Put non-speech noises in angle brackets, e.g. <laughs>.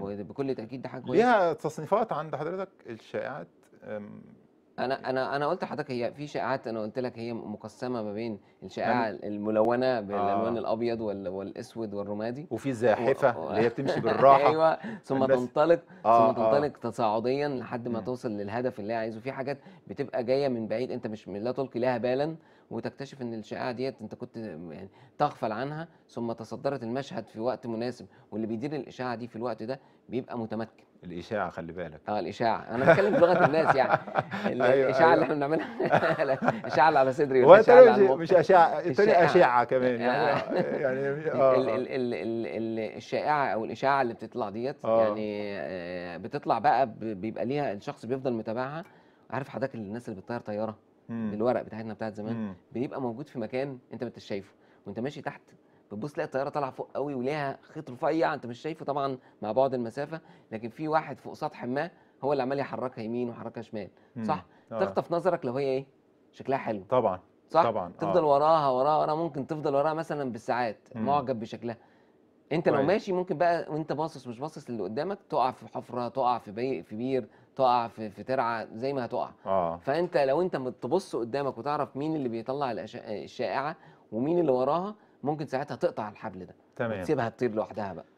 وبكل تاكيد ده حاجه كويسه ليها تصنيفات عند حضرتك الشائعات انا يعني انا انا قلت لحضرتك هي في شائعات انا قلت لك هي مقسمه ما بين الشائعه يعني الملونه بالالوان آه. الابيض والاسود والرمادي وفي زاحفه و... اللي هي بتمشي <laughs> بالراحه ايوه ثم تنطلق آه ثم آه. تنطلق آه. تصاعديا لحد ما توصل للهدف اللي هي عايزه في حاجات بتبقى جايه من بعيد انت مش لا تلقي لها بالا وتكتشف ان الشائعه ديت انت كنت يعني تغفل عنها ثم تصدرت المشهد في وقت مناسب واللي بيدير الاشاعه دي في الوقت ده بيبقى متمكن الاشاعه خلي بالك اه الاشاعه انا بتكلم بلغه الناس يعني <laughs> أيوة، الاشاعه اللي أيوة. احنا بنعملها <laughs> الاشاعه اللي على صدري <laughs> هو مش اشاعه تاني اشاعه كمان يعني يعني الشائعه او الاشاعه اللي بتطلع ديت آه. يعني آه، بتطلع بقى بيبقى ليها الشخص بيفضل متابعها عارف حضرتك الناس اللي بتطير طياره بالورق بتاعتنا بتاعت زمان بيبقى موجود في مكان انت ما انتش شايفه وانت ماشي تحت بتبص تلاقي الطياره طالعه فوق قوي وليها خيط رفيع انت مش شايفه طبعا مع بعد المسافه لكن في واحد فوق سطح ما هو اللي عمال يحركها يمين ويحركها شمال صح آه. تخطف نظرك لو هي ايه شكلها حلو طبعا صح طبعا آه. تفضل آه. وراها وراها وراها ممكن تفضل وراها مثلا بالساعات معجب بشكلها انت لو ماشي ممكن بقى وانت باصص مش باصص اللي قدامك تقع في حفره تقع في بي... في بير تقع في, في ترعه زي ما هتقع آه. فانت لو انت تبص قدامك وتعرف مين اللي بيطلع الشائعه ومين اللي وراها ممكن ساعتها تقطع الحبل ده تمام تسيبها تطير لوحدها بقى